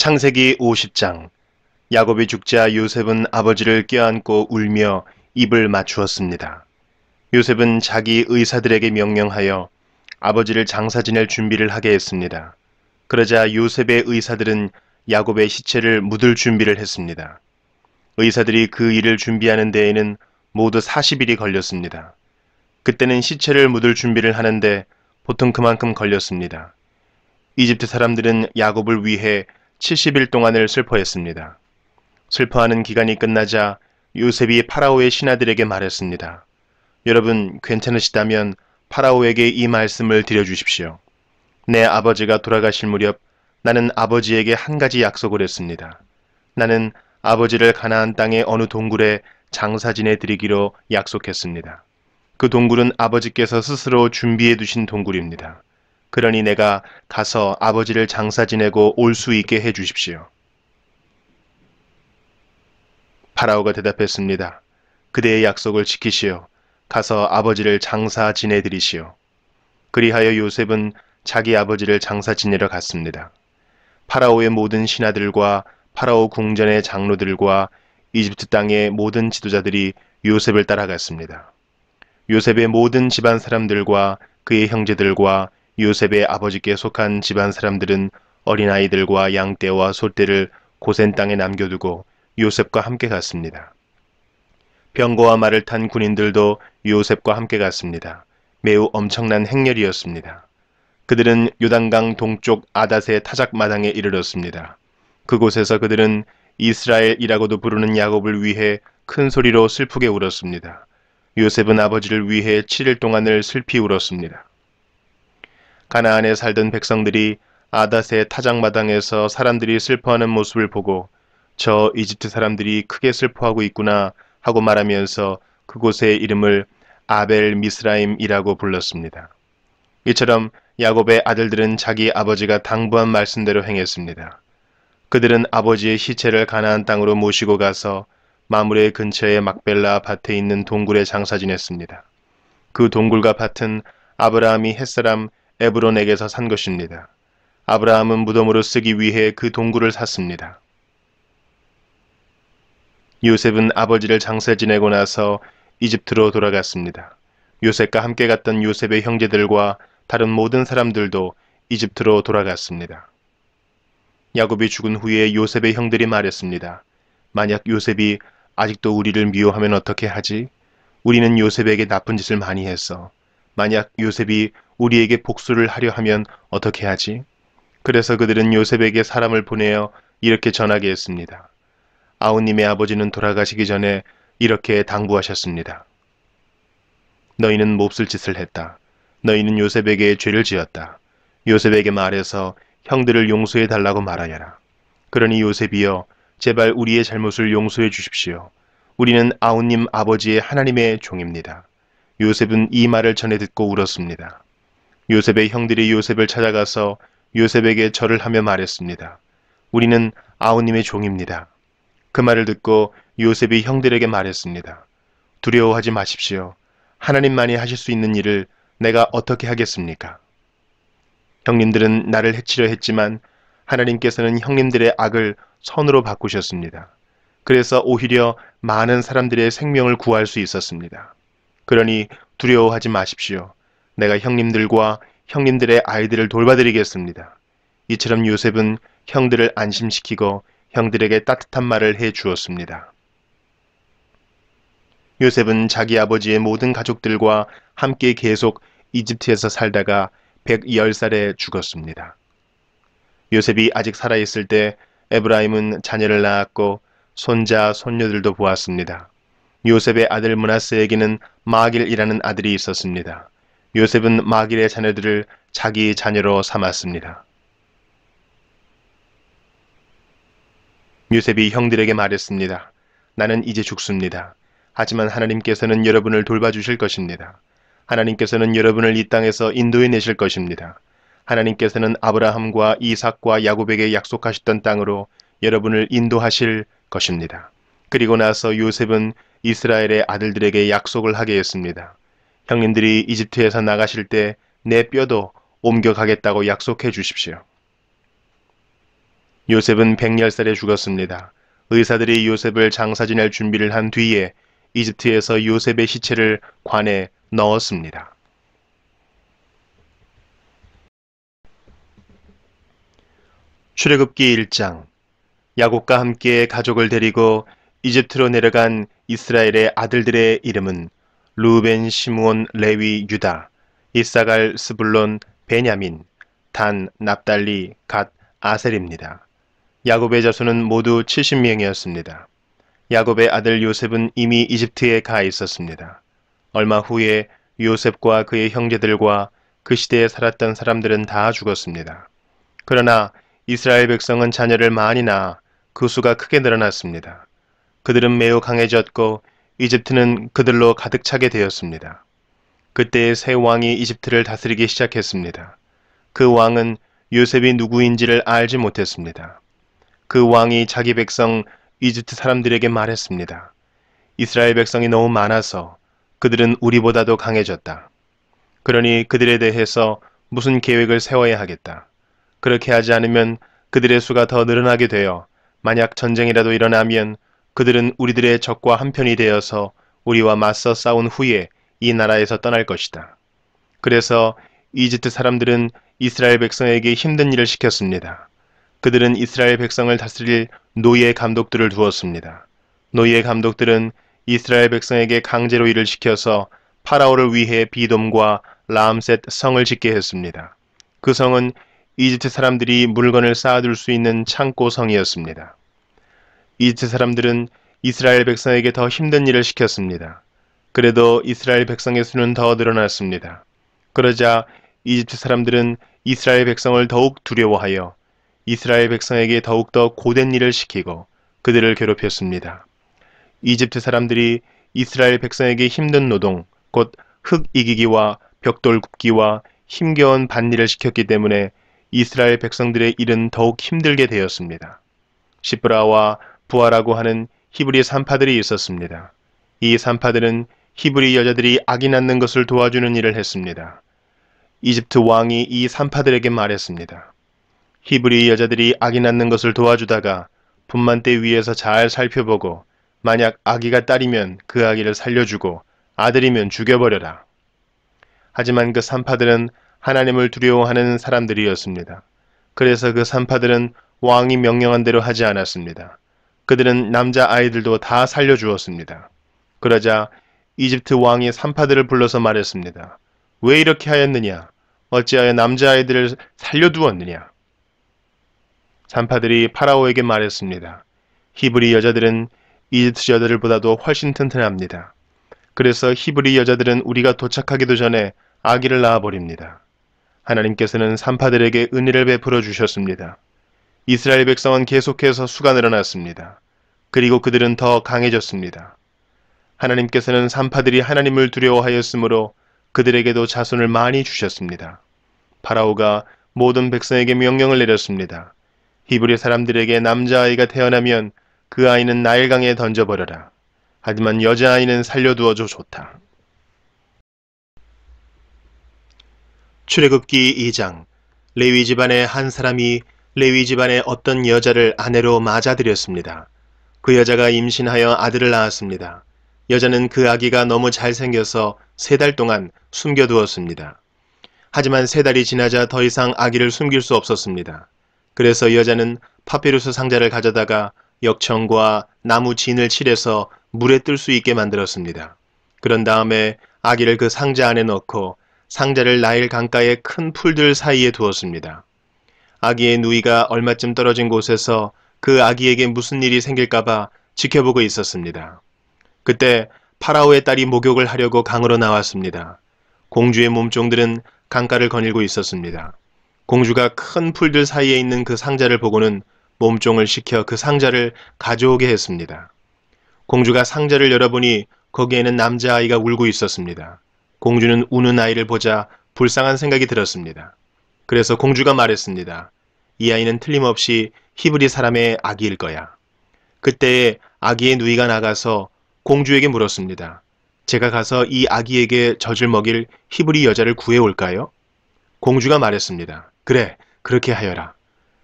창세기 50장 야곱이 죽자 요셉은 아버지를 껴안고 울며 입을 맞추었습니다. 요셉은 자기 의사들에게 명령하여 아버지를 장사 지낼 준비를 하게 했습니다. 그러자 요셉의 의사들은 야곱의 시체를 묻을 준비를 했습니다. 의사들이 그 일을 준비하는 데에는 모두 40일이 걸렸습니다. 그때는 시체를 묻을 준비를 하는데 보통 그만큼 걸렸습니다. 이집트 사람들은 야곱을 위해 70일 동안을 슬퍼했습니다. 슬퍼하는 기간이 끝나자 요셉이 파라오의 신하들에게 말했습니다. 여러분 괜찮으시다면 파라오에게 이 말씀을 드려주십시오. 내 아버지가 돌아가실 무렵 나는 아버지에게 한 가지 약속을 했습니다. 나는 아버지를 가나안 땅의 어느 동굴에 장사 지내드리기로 약속했습니다. 그 동굴은 아버지께서 스스로 준비해 두신 동굴입니다. 그러니 내가 가서 아버지를 장사 지내고 올 수 있게 해 주십시오. 파라오가 대답했습니다. 그대의 약속을 지키시오. 가서 아버지를 장사 지내드리시오. 그리하여 요셉은 자기 아버지를 장사 지내러 갔습니다. 파라오의 모든 신하들과 파라오 궁전의 장로들과 이집트 땅의 모든 지도자들이 요셉을 따라갔습니다. 요셉의 모든 집안 사람들과 그의 형제들과 요셉의 아버지께 속한 집안 사람들은 어린아이들과 양떼와 소떼를 고센 땅에 남겨두고 요셉과 함께 갔습니다. 병거와 말을 탄 군인들도 요셉과 함께 갔습니다. 매우 엄청난 행렬이었습니다. 그들은 요단강 동쪽 아닷의 타작 마당에 이르렀습니다. 그곳에서 그들은 이스라엘이라고도 부르는 야곱을 위해 큰 소리로 슬프게 울었습니다. 요셉은 아버지를 위해 7일 동안을 슬피 울었습니다. 가나안에 살던 백성들이 아닷의 타작마당에서 사람들이 슬퍼하는 모습을 보고 저 이집트 사람들이 크게 슬퍼하고 있구나 하고 말하면서 그곳의 이름을 아벨 미스라임이라고 불렀습니다. 이처럼 야곱의 아들들은 자기 아버지가 당부한 말씀대로 행했습니다. 그들은 아버지의 시체를 가나안 땅으로 모시고 가서 마물의 근처의 막벨라 밭에 있는 동굴에 장사 지냈습니다. 그 동굴과 밭은 아브라함이 햇사람 에브론에게서 산 것입니다. 아브라함은 무덤으로 쓰기 위해 그 동굴을 샀습니다. 요셉은 아버지를 장사 지내고 나서 이집트로 돌아갔습니다. 요셉과 함께 갔던 요셉의 형제들과 다른 모든 사람들도 이집트로 돌아갔습니다. 야곱이 죽은 후에 요셉의 형들이 말했습니다. 만약 요셉이 아직도 우리를 미워하면 어떻게 하지? 우리는 요셉에게 나쁜 짓을 많이 했어. 만약 요셉이 우리에게 복수를 하려 하면 어떻게 하지? 그래서 그들은 요셉에게 사람을 보내어 이렇게 전하게 했습니다. 아우님의 아버지는 돌아가시기 전에 이렇게 당부하셨습니다. 너희는 몹쓸 짓을 했다. 너희는 요셉에게 죄를 지었다. 요셉에게 말해서 형들을 용서해 달라고 말하여라. 그러니 요셉이여 제발 우리의 잘못을 용서해 주십시오. 우리는 아우님 아버지의 하나님의 종입니다. 요셉은 이 말을 전해 듣고 울었습니다. 요셉의 형들이 요셉을 찾아가서 요셉에게 절을 하며 말했습니다. 우리는 아우님의 종입니다. 그 말을 듣고 요셉이 형들에게 말했습니다. 두려워하지 마십시오. 하나님만이 하실 수 있는 일을 내가 어떻게 하겠습니까? 형님들은 나를 해치려 했지만 하나님께서는 형님들의 악을 선으로 바꾸셨습니다. 그래서 오히려 많은 사람들의 생명을 구할 수 있었습니다. 그러니 두려워하지 마십시오. 내가 형님들과 형님들의 아이들을 돌봐드리겠습니다. 이처럼 요셉은 형들을 안심시키고 형들에게 따뜻한 말을 해 주었습니다. 요셉은 자기 아버지의 모든 가족들과 함께 계속 이집트에서 살다가 110살에 죽었습니다. 요셉이 아직 살아있을 때 에브라임은 자녀를 낳았고 손자, 손녀들도 보았습니다. 요셉의 아들 문하세에게는 마길이라는 아들이 있었습니다. 요셉은 마길의 자녀들을 자기 자녀로 삼았습니다. 요셉이 형들에게 말했습니다. 나는 이제 죽습니다. 하지만 하나님께서는 여러분을 돌봐주실 것입니다. 하나님께서는 여러분을 이 땅에서 인도해 내실 것입니다. 하나님께서는 아브라함과 이삭과 야곱에게 약속하셨던 땅으로 여러분을 인도하실 것입니다. 그리고 나서 요셉은 이스라엘의 아들들에게 약속을 하게 했습니다. 형님들이 이집트에서 나가실 때 내 뼈도 옮겨가겠다고 약속해 주십시오. 요셉은 110살에 죽었습니다. 의사들이 요셉을 장사 지낼 준비를 한 뒤에 이집트에서 요셉의 시체를 관에 넣었습니다. 출애굽기 1장 야곱과 함께 가족을 데리고 이집트로 내려간 이스라엘의 아들들의 이름은 루벤 시므온 레위 유다 이사갈 스불론 베냐민 단 납달리 갓 아셀입니다. 야곱의 자손은 모두 70명이었습니다. 야곱의 아들 요셉은 이미 이집트에 가 있었습니다. 얼마 후에 요셉과 그의 형제들과 그 시대에 살았던 사람들은 다 죽었습니다. 그러나 이스라엘 백성은 자녀를 많이 낳아 그 수가 크게 늘어났습니다. 그들은 매우 강해졌고 이집트는 그들로 가득 차게 되었습니다. 그때 의새 왕이 이집트를 다스리기 시작했습니다. 그 왕은 요셉이 누구인지를 알지 못했습니다. 그 왕이 자기 백성 이집트 사람들에게 말했습니다. 이스라엘 백성이 너무 많아서 그들은 우리보다도 강해졌다. 그러니 그들에 대해서 무슨 계획을 세워야 하겠다. 그렇게 하지 않으면 그들의 수가 더 늘어나게 되어 만약 전쟁이라도 일어나면 그들은 우리들의 적과 한편이 되어서 우리와 맞서 싸운 후에 이 나라에서 떠날 것이다. 그래서 이집트 사람들은 이스라엘 백성에게 힘든 일을 시켰습니다. 그들은 이스라엘 백성을 다스릴 노예 감독들을 두었습니다. 노예 감독들은 이스라엘 백성에게 강제로 일을 시켜서 파라오를 위해 비돔과 라암셋 성을 짓게 했습니다. 그 성은 이집트 사람들이 물건을 쌓아둘 수 있는 창고 성이었습니다. 이집트 사람들은 이스라엘 백성에게 더 힘든 일을 시켰습니다. 그래도 이스라엘 백성의 수는 더 늘어났습니다. 그러자 이집트 사람들은 이스라엘 백성을 더욱 두려워하여 이스라엘 백성에게 더욱더 고된 일을 시키고 그들을 괴롭혔습니다. 이집트 사람들이 이스라엘 백성에게 힘든 노동, 곧 흙 이기기와 벽돌 굽기와 힘겨운 반일을 시켰기 때문에 이스라엘 백성들의 일은 더욱 힘들게 되었습니다. 시브라와 부하라고 하는 히브리 산파들이 있었습니다. 이 산파들은 히브리 여자들이 악이 낳는 것을 도와주는 일을 했습니다. 이집트 왕이 이 산파들에게 말했습니다. 히브리 여자들이 악이 낳는 것을 도와주다가 분만때 위에서 잘 살펴보고 만약 아기가 딸이면 그 아기를 살려주고 아들이면 죽여버려라. 하지만 그 산파들은 하나님을 두려워하는 사람들이었습니다. 그래서 그 산파들은 왕이 명령한 대로 하지 않았습니다. 그들은 남자 아이들도 다 살려주었습니다. 그러자 이집트 왕이 산파들을 불러서 말했습니다. 왜 이렇게 하였느냐? 어찌하여 남자 아이들을 살려두었느냐? 산파들이 파라오에게 말했습니다. 히브리 여자들은 이집트 여자들보다도 훨씬 튼튼합니다. 그래서 히브리 여자들은 우리가 도착하기도 전에 아기를 낳아버립니다. 하나님께서는 산파들에게 은혜를 베풀어 주셨습니다. 이스라엘 백성은 계속해서 수가 늘어났습니다. 그리고 그들은 더 강해졌습니다. 하나님께서는 산파들이 하나님을 두려워하였으므로 그들에게도 자손을 많이 주셨습니다. 파라오가 모든 백성에게 명령을 내렸습니다. 히브리 사람들에게 남자아이가 태어나면 그 아이는 나일강에 던져버려라. 하지만 여자아이는 살려두어줘 좋다. 출애굽기 2장 레위 집안의 한 사람이 레위 집안의 어떤 여자를 아내로 맞아들였습니다. 그 여자가 임신하여 아들을 낳았습니다. 여자는 그 아기가 너무 잘생겨서 세 달 동안 숨겨두었습니다. 하지만 세 달이 지나자 더 이상 아기를 숨길 수 없었습니다. 그래서 여자는 파피루스 상자를 가져다가 역청과 나무 진을 칠해서 물에 뜰 수 있게 만들었습니다. 그런 다음에 아기를 그 상자 안에 넣고 상자를 나일 강가의 큰 풀들 사이에 두었습니다. 아기의 누이가 얼마쯤 떨어진 곳에서 그 아기에게 무슨 일이 생길까봐 지켜보고 있었습니다. 그때 파라오의 딸이 목욕을 하려고 강으로 나왔습니다. 공주의 몸종들은 강가를 거닐고 있었습니다. 공주가 큰 풀들 사이에 있는 그 상자를 보고는 몸종을 시켜 그 상자를 가져오게 했습니다. 공주가 상자를 열어보니 거기에는 남자아이가 울고 있었습니다. 공주는 우는 아이를 보자 불쌍한 생각이 들었습니다. 그래서 공주가 말했습니다. 이 아이는 틀림없이 히브리 사람의 아기일 거야. 그때 아기의 누이가 나가서 공주에게 물었습니다. 제가 가서 이 아기에게 젖을 먹일 히브리 여자를 구해올까요? 공주가 말했습니다. 그래, 그렇게 하여라.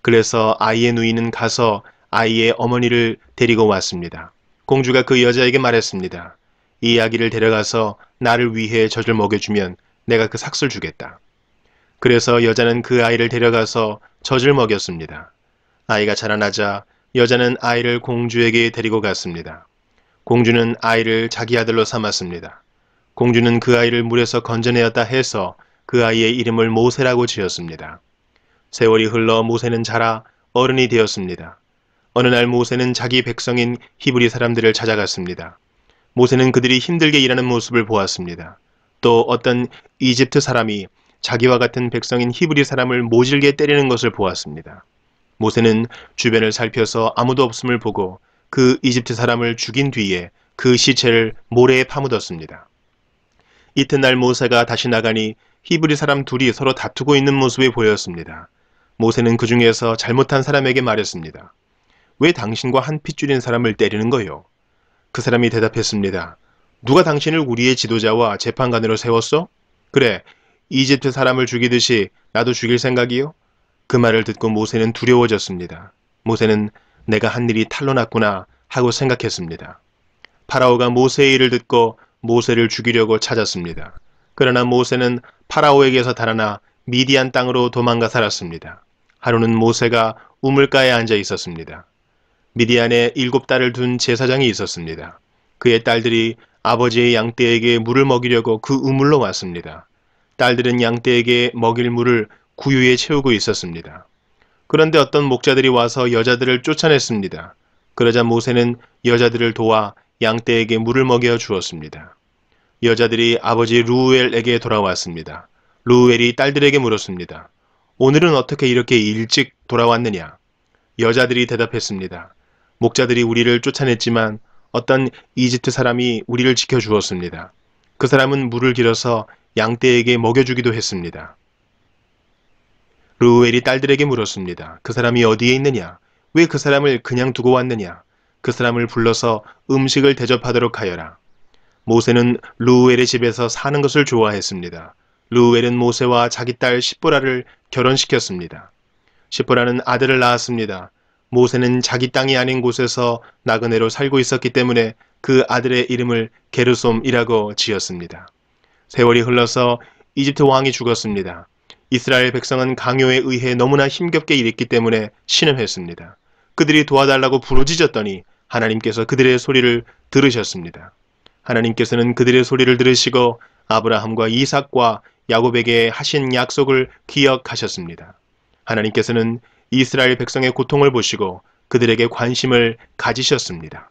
그래서 아이의 누이는 가서 아이의 어머니를 데리고 왔습니다. 공주가 그 여자에게 말했습니다. 이 아기를 데려가서 나를 위해 젖을 먹여주면 내가 그 삭슬 주겠다. 그래서 여자는 그 아이를 데려가서 젖을 먹였습니다. 아이가 자라나자 여자는 아이를 공주에게 데리고 갔습니다. 공주는 아이를 자기 아들로 삼았습니다. 공주는 그 아이를 물에서 건져내었다 해서 그 아이의 이름을 모세라고 지었습니다. 세월이 흘러 모세는 자라 어른이 되었습니다. 어느 날 모세는 자기 백성인 히브리 사람들을 찾아갔습니다. 모세는 그들이 힘들게 일하는 모습을 보았습니다. 또 어떤 이집트 사람이 자기와 같은 백성인 히브리 사람을 모질게 때리는 것을 보았습니다. 모세는 주변을 살펴서 아무도 없음을 보고 그 이집트 사람을 죽인 뒤에 그 시체를 모래에 파묻었습니다. 이튿날 모세가 다시 나가니 히브리 사람 둘이 서로 다투고 있는 모습이 보였습니다. 모세는 그 중에서 잘못한 사람에게 말했습니다. 왜 당신과 한 핏줄인 사람을 때리는 거요? 그 사람이 대답했습니다. 누가 당신을 우리의 지도자와 재판관으로 세웠어? 그래, 이집트 사람을 죽이듯이 나도 죽일 생각이요? 그 말을 듣고 모세는 두려워졌습니다. 모세는 내가 한 일이 탈로 났구나 하고 생각했습니다. 파라오가 모세의 일을 듣고 모세를 죽이려고 찾았습니다. 그러나 모세는 파라오에게서 달아나 미디안 땅으로 도망가 살았습니다. 하루는 모세가 우물가에 앉아 있었습니다. 미디안에 일곱 딸을 둔 제사장이 있었습니다. 그의 딸들이 아버지의 양떼에게 물을 먹이려고 그 우물로 왔습니다. 딸들은 양떼에게 먹일 물을 구유에 채우고 있었습니다. 그런데 어떤 목자들이 와서 여자들을 쫓아냈습니다. 그러자 모세는 여자들을 도와 양떼에게 물을 먹여 주었습니다. 여자들이 아버지 루우엘에게 돌아왔습니다. 루우엘이 딸들에게 물었습니다. 오늘은 어떻게 이렇게 일찍 돌아왔느냐? 여자들이 대답했습니다. 목자들이 우리를 쫓아냈지만 어떤 이집트 사람이 우리를 지켜주었습니다. 그 사람은 물을 길어서 양떼에게 먹여주기도 했습니다. 루우엘이 딸들에게 물었습니다. 그 사람이 어디에 있느냐? 왜 그 사람을 그냥 두고 왔느냐? 그 사람을 불러서 음식을 대접하도록 하여라. 모세는 루우엘의 집에서 사는 것을 좋아했습니다. 루우엘은 모세와 자기 딸 시보라를 결혼시켰습니다. 시보라는 아들을 낳았습니다. 모세는 자기 땅이 아닌 곳에서 나그네로 살고 있었기 때문에 그 아들의 이름을 게르솜이라고 지었습니다. 세월이 흘러서 이집트 왕이 죽었습니다. 이스라엘 백성은 강요에 의해 너무나 힘겹게 일했기 때문에 신음했습니다. 그들이 도와달라고 부르짖었더니 하나님께서 그들의 소리를 들으셨습니다. 하나님께서는 그들의 소리를 들으시고 아브라함과 이삭과 야곱에게 하신 약속을 기억하셨습니다. 하나님께서는 이스라엘 백성의 고통을 보시고 그들에게 관심을 가지셨습니다.